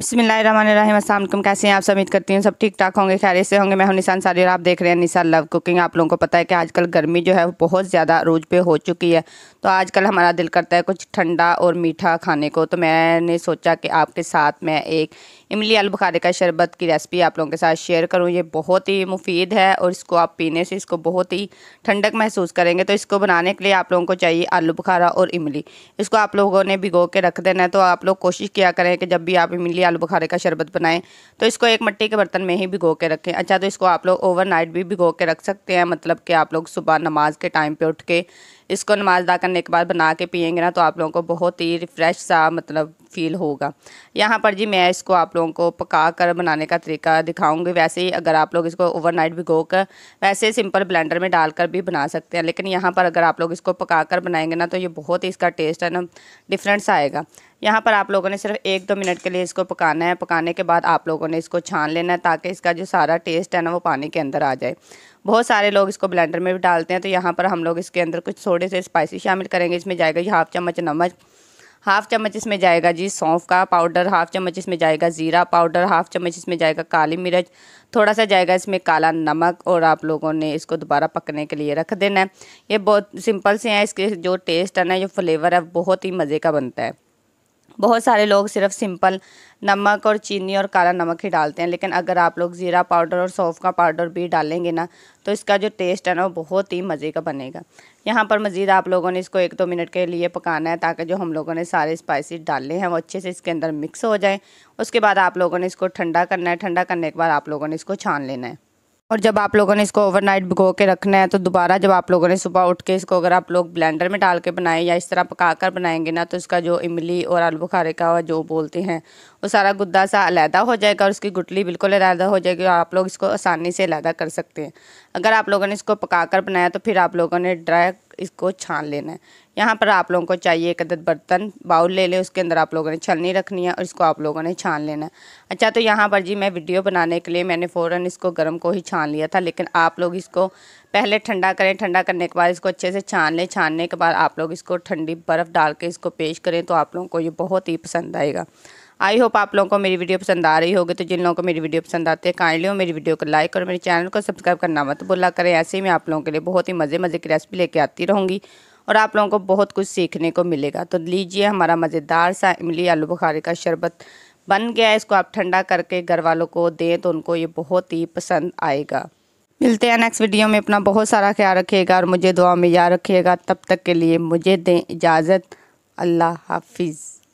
बसमिलीम असल कैसे हैं आप समीद करती हूँ सब ठीक ठाक होंगे खैर से होंगे मैं हूँ निशान सारी और आप देख रहे हैं निशान लव कुकिंग आप लोगों को पता है कि आजकल गर्मी जो है वो बहुत ज़्यादा रोज पे हो चुकी है तो आजकल हमारा दिल करता है कुछ ठंडा और मीठा खाने को तो मैंने सोचा कि आपके साथ मैं एक इमली आलू बुखारे का शरबत की रेसिपी आप लोगों के साथ शेयर करूँ ये बहुत ही मुफीद है और इसको आप पीने से इसको बहुत ही ठंडक महसूस करेंगे तो इसको बनाने के लिए आप लोगों को चाहिए आलू बुखारा और इमली इसको आप लोगों ने भिगो के रख देना है तो आप लोग कोशिश किया करें कि जब भी आप इमली आलू बुखारे का शरबत बनाएं तो इसको एक मट्टी के बर्तन में ही भिगो के रखें अच्छा तो इसको आप लोग ओवरनाइट भी भिगो के रख सकते हैं मतलब कि आप लोग सुबह नमाज के टाइम पर उठ के इसको नमाज अदा करने के बाद बना के पियेंगे ना तो आप लोगों को बहुत ही रिफ़्रेश सा मतलब फ़ील होगा यहाँ पर जी मैं इसको आप लोगों को पका कर बनाने का तरीका दिखाऊंगी वैसे ही अगर आप लोग इसको ओवरनाइट भिगो कर वैसे सिंपल ब्लेंडर में डालकर भी बना सकते हैं लेकिन यहाँ पर अगर आप लोग इसको पका कर बनाएंगे ना तो ये बहुत ही इसका टेस्ट है ना डिफरेंस आएगा यहाँ पर आप लोगों ने सिर्फ एक दो मिनट के लिए इसको पकाना है पकाने के बाद आप लोगों ने इसको छान लेना है ताकि इसका जो सारा टेस्ट है ना वो पानी के अंदर आ जाए बहुत सारे लोग इसको ब्लेंडर में भी डालते हैं तो यहाँ पर हम लोग इसके अंदर कुछ थोड़े से स्पाइसी शामिल करेंगे इसमें जाएगा हाफ चम्मच नमक हाफ़ चम्मच इसमें जाएगा जी सौंफ का पाउडर हाफ़ चम्मच इसमें जाएगा ज़ीरा पाउडर हाफ़ चम्मच इसमें जाएगा काली मिर्च थोड़ा सा जाएगा इसमें काला नमक और आप लोगों ने इसको दोबारा पकने के लिए रख देना है ये बहुत सिंपल से है इसके जो टेस्ट है ना जो फ्लेवर है बहुत ही मज़े का बनता है बहुत सारे लोग सिर्फ सिंपल नमक और चीनी और काला नमक ही डालते हैं लेकिन अगर आप लोग ज़ीरा पाउडर और सौफ़ का पाउडर भी डालेंगे ना तो इसका जो टेस्ट है ना वो बहुत ही मज़े का बनेगा यहाँ पर मज़ीद आप लोगों ने इसको एक दो मिनट के लिए पकाना है ताकि जो हम लोगों ने सारे स्पाइसी डाले हैं वो अच्छे से इसके अंदर मिक्स हो जाए उसके बाद आप लोगों ने इसको ठंडा करना है ठंडा करने के बाद आप लोगों ने इसको छान लेना है और जब आप लोगों ने इसको ओवरनाइट भिगो के रखना है तो दोबारा जब आप लोगों ने सुबह उठ के इसको अगर आप लोग ब्लेंडर में डाल के बनाए या इस तरह पका कर बनाएंगे ना तो इसका जो इमली और आलू बुखारे का जो बोलते हैं वो सारा गुद्दा सा अलहदा हो जाएगा और उसकी गुटली बिल्कुल अलहदा हो जाएगी और आप लोग इसको आसानी से अलहदा कर सकते हैं अगर आप लोगों ने इसको पका कर बनाया तो फिर आप लोगों ने ड्राई इसको छान लेना है यहाँ पर आप लोगों को चाहिए एक अदद बर्तन बाउल ले लें उसके अंदर आप लोगों ने छलनी रखनी है और इसको आप लोगों ने छान लेना है अच्छा तो यहाँ पर जी मैं वीडियो बनाने के लिए मैंने फ़ौर इसको गर्म को ही छान लिया था लेकिन आप लोग इसको पहले ठंडा करें ठंडा करने के बाद इसको अच्छे से छान लें छानने के बाद आप लोग इसको ठंडी बर्फ़ डाल के इसको पेश करें तो आप लोगों को ये बहुत ही पसंद आएगा आई होप आप लोगों को मेरी वीडियो पसंद आ रही होगी तो जिन लोगों को मेरी वीडियो पसंद आती है काइंडली मेरी वीडियो को लाइक और मेरे चैनल को सब्सक्राइब करना मत बोला करें ऐसे ही मैं आप लोगों के लिए बहुत ही मज़े मज़े की रेसिपी लेके आती रहूँगी और आप लोगों को बहुत कुछ सीखने को मिलेगा तो लीजिए हमारा मज़ेदार सा इमली आलू बुखारी का शरबत बन गया है इसको आप ठंडा करके घर वालों को दें तो उनको ये बहुत ही पसंद आएगा मिलते हैं नेक्स्ट वीडियो में अपना बहुत सारा ख्याल रखिएगा और मुझे दुआ में याद रखिएगा तब तक के लिए मुझे दें इजाज़त अल्लाह हाफिज़